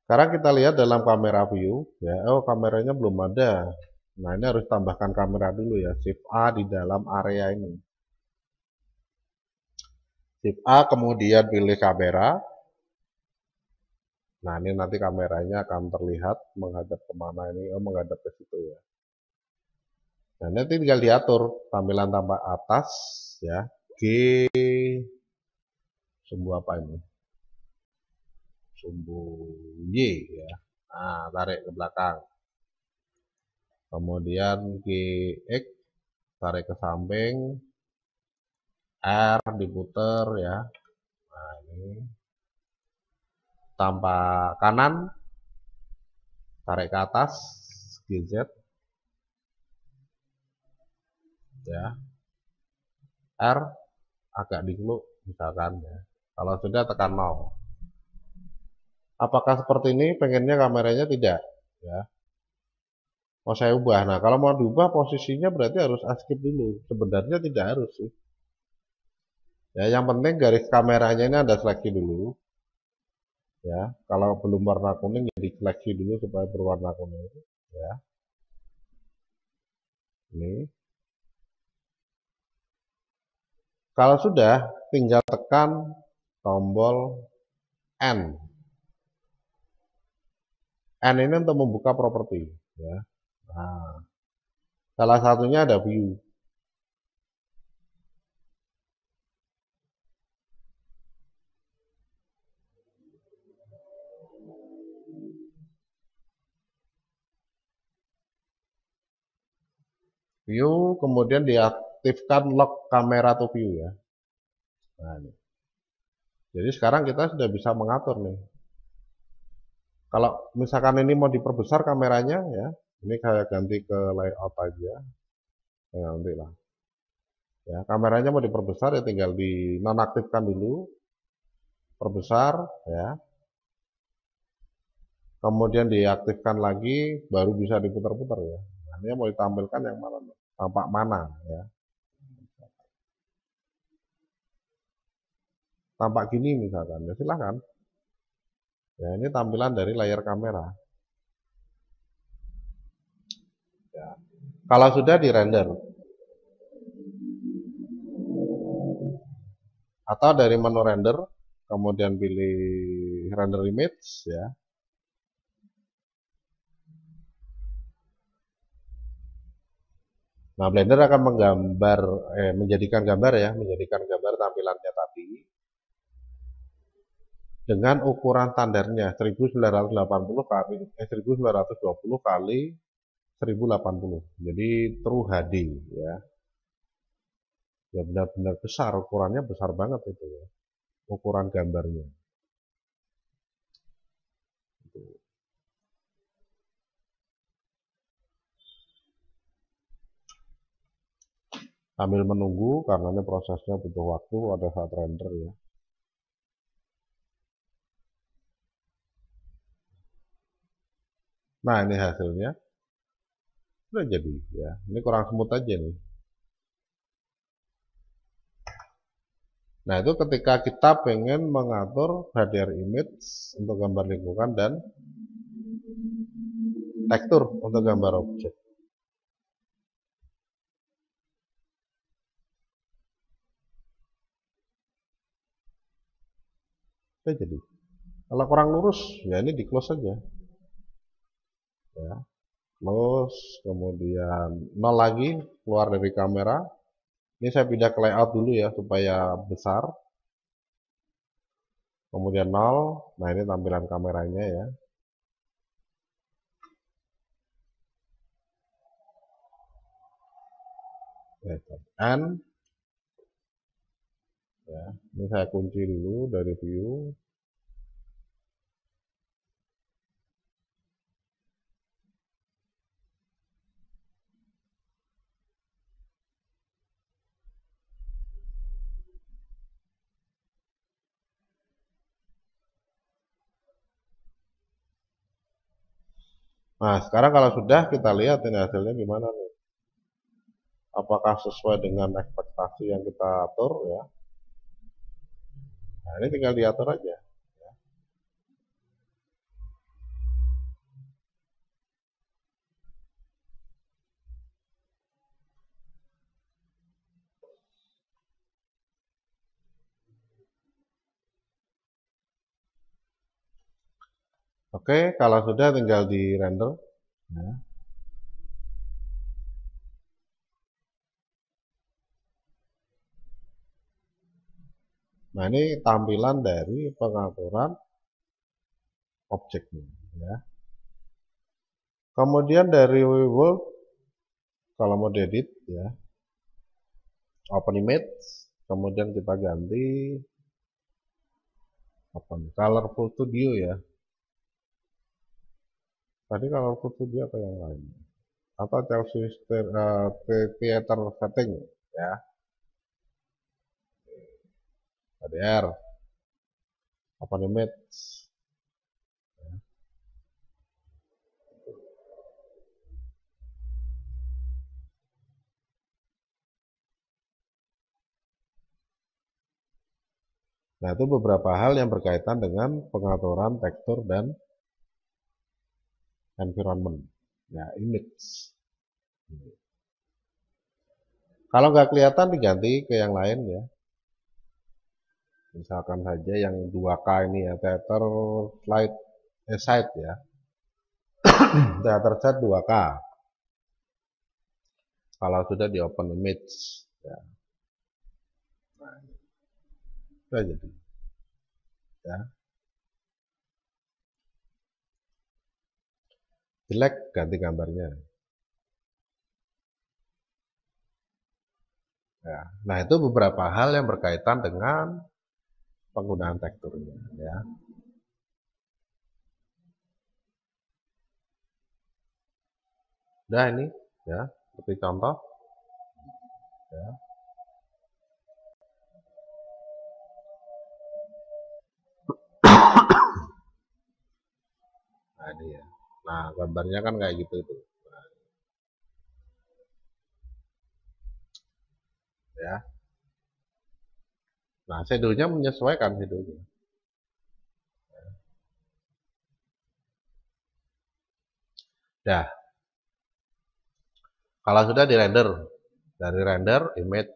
Sekarang kita lihat dalam kamera view, ya. Oh kameranya belum ada. Nah ini harus tambahkan kamera dulu ya. Shift A di dalam area ini. Shift A kemudian pilih kamera. Nah ini nanti kameranya akan terlihat menghadap kemana ini. Oh menghadap ke situ ya. Nah nanti tinggal diatur tampilan tambah atas ya G Sumbu apa ini? Sumbu Y ya. Nah, tarik ke belakang. Kemudian GX tarik ke samping. R diputer ya. Nah, ini tanpa kanan tarik ke atas GZ ya R agak dingkluk misalkan ya. Kalau sudah tekan mau. Apakah seperti ini pengennya kameranya tidak ya. Mau saya ubah. Nah, kalau mau diubah posisinya berarti harus skip dulu. Sebenarnya tidak harus sih. Ya, yang penting garis kameranya ini Anda seleksi dulu. Ya, kalau belum warna kuning jadi ya seleksi dulu supaya berwarna kuning ya. Ini Kalau sudah, tinggal tekan tombol N. N ini untuk membuka properti. Ya. Nah, salah satunya ada view. View, kemudian dia aktifkan lock kamera to view ya. Nah, ini. Jadi sekarang kita sudah bisa mengatur nih. Kalau misalkan ini mau diperbesar kameranya ya, ini saya ganti ke layout aja. Ya, nanti lah. Ya, kameranya mau diperbesar ya tinggal di nonaktifkan dulu. Perbesar ya. Kemudian diaktifkan lagi baru bisa diputar-putar ya. Nah, ini mau ditampilkan yang mana? Tampak mana ya. tampak gini misalkan, ya silahkan. Ya, ini tampilan dari layar kamera. Ya. Kalau sudah di render atau dari menu render, kemudian pilih render image ya. Nah, Blender akan menggambar, eh, menjadikan gambar ya, menjadikan gambar tampilannya tadi dengan ukuran standarnya 1980 kali eh, 1920 kali 1080 jadi True HD ya ya benar-benar besar ukurannya besar banget itu ya ukuran gambarnya sambil menunggu karena ini prosesnya butuh waktu ada saat render ya Nah, ini hasilnya. Sudah jadi ya. Ini kurang semut aja nih. Nah, itu ketika kita pengen mengatur HDR image untuk gambar lingkungan dan tekstur untuk gambar objek. Ya, jadi kalau kurang lurus ya ini di close saja ya close kemudian nol lagi keluar dari kamera ini saya pindah ke layout dulu ya supaya besar kemudian nol nah ini tampilan kameranya ya N ya, ini saya kunci dulu dari view Nah, sekarang kalau sudah kita lihat ini hasilnya gimana nih. Apakah sesuai dengan ekspektasi yang kita atur ya. Nah, ini tinggal diatur aja. Oke, kalau sudah tinggal di render. Ya. Nah, ini tampilan dari pengaturan objeknya. Ya. Kemudian dari world, kalau mau edit, ya, open image, kemudian kita ganti open color Photo studio ya, Tadi kalau kutu dia apa yang lain? Atau Chelsea uh, Theater Setting ya. HDR, Apa nih match? Nah, itu beberapa hal yang berkaitan dengan pengaturan tekstur dan environment ya image kalau nggak kelihatan diganti ke yang lain ya misalkan saja yang 2K ini ya theater light eh, side ya theater set 2K kalau sudah di open image ya sudah jadi ya Jelek, ganti gambarnya. Ya. Nah itu beberapa hal yang berkaitan dengan penggunaan teksturnya. Ya. Nah ini ya seperti contoh. Ya. Nah, ini ya. Nah, gambarnya kan kayak gitu itu. Nah. Ya. Nah, sedulnya menyesuaikan shadownya. Ya. Dah, kalau sudah di render, dari render image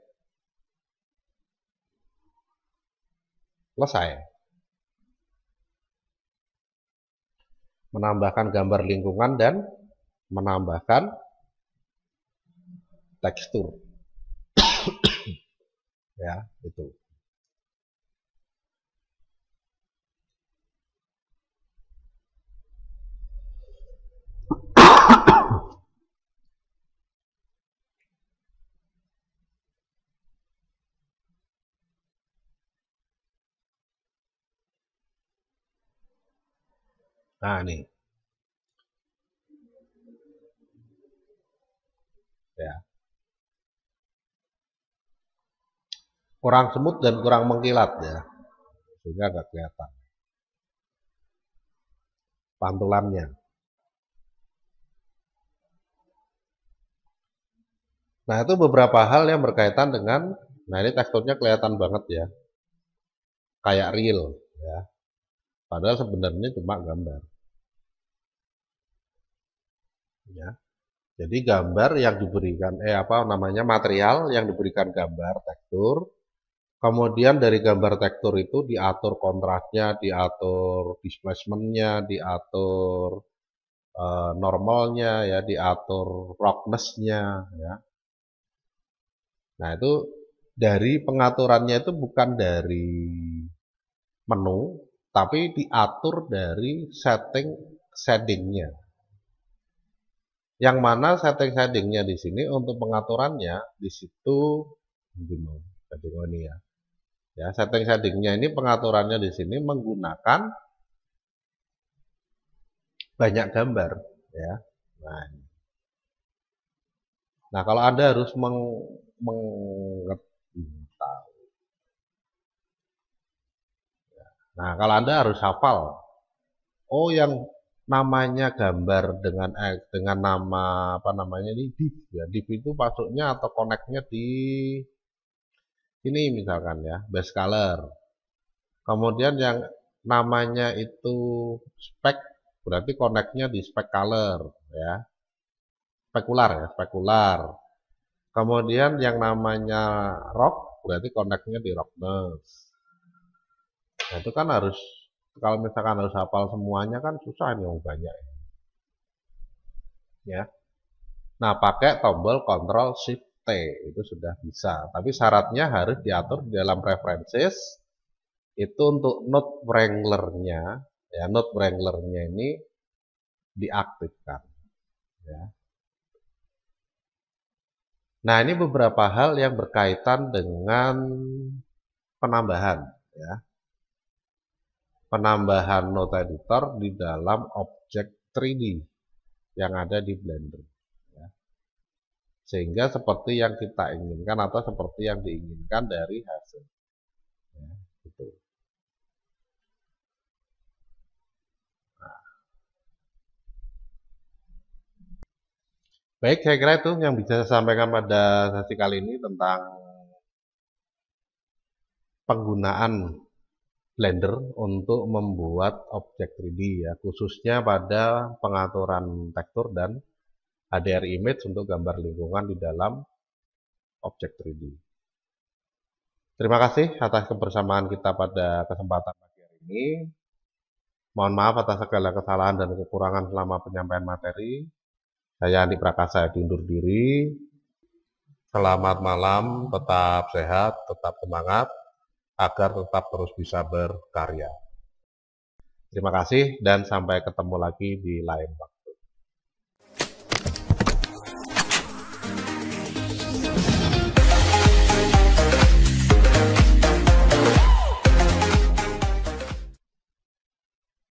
selesai. menambahkan gambar lingkungan dan menambahkan tekstur. <coughs> ya, itu. Nah ini. Ya. Kurang semut dan kurang mengkilat ya. Sehingga agak kelihatan. Pantulannya. Nah itu beberapa hal yang berkaitan dengan, nah ini teksturnya kelihatan banget ya, kayak real ya. Padahal sebenarnya cuma gambar. Ya. Jadi gambar yang diberikan eh apa namanya material yang diberikan gambar tekstur Kemudian dari gambar tekstur itu diatur kontrasnya diatur displacementnya, diatur eh, normalnya, ya, diatur roughnessnya, ya. Nah itu dari pengaturannya itu bukan dari menu, tapi diatur dari setting settingnya. Yang mana setting settingnya di sini untuk pengaturannya di situ setting ini ya. Ya, setting settingnya ini pengaturannya di sini menggunakan banyak gambar ya. Nah, nah kalau Anda harus meng, meng, Nah, kalau Anda harus hafal. Oh, yang namanya gambar dengan eh, dengan nama apa namanya ini div ya. Div itu masuknya atau koneknya di ini misalkan ya, base color. Kemudian yang namanya itu spek berarti koneknya di spek color ya. Spekular ya, spekular. Kemudian yang namanya rock berarti koneknya di rockness Nah, itu kan harus kalau misalkan harus hafal semuanya kan susah nih yang oh, banyak. Ya. ya. Nah, pakai tombol Ctrl Shift T itu sudah bisa. Tapi syaratnya harus diatur di dalam preferences itu untuk note wrangler-nya, ya note wrangler-nya ini diaktifkan. Ya. Nah, ini beberapa hal yang berkaitan dengan penambahan, ya penambahan nota editor di dalam objek 3D yang ada di Blender. Ya. Sehingga seperti yang kita inginkan atau seperti yang diinginkan dari hasil. Ya, gitu. Nah. Baik, saya kira itu yang bisa saya sampaikan pada sesi kali ini tentang penggunaan Blender untuk membuat objek 3D ya, khususnya pada pengaturan tekstur dan HDR image untuk gambar lingkungan di dalam objek 3D. Terima kasih atas kebersamaan kita pada kesempatan pagi hari ini. Mohon maaf atas segala kesalahan dan kekurangan selama penyampaian materi. Saya Andi Prakasa diundur diri. Selamat malam, tetap sehat, tetap semangat agar tetap terus bisa berkarya. Terima kasih dan sampai ketemu lagi di lain waktu.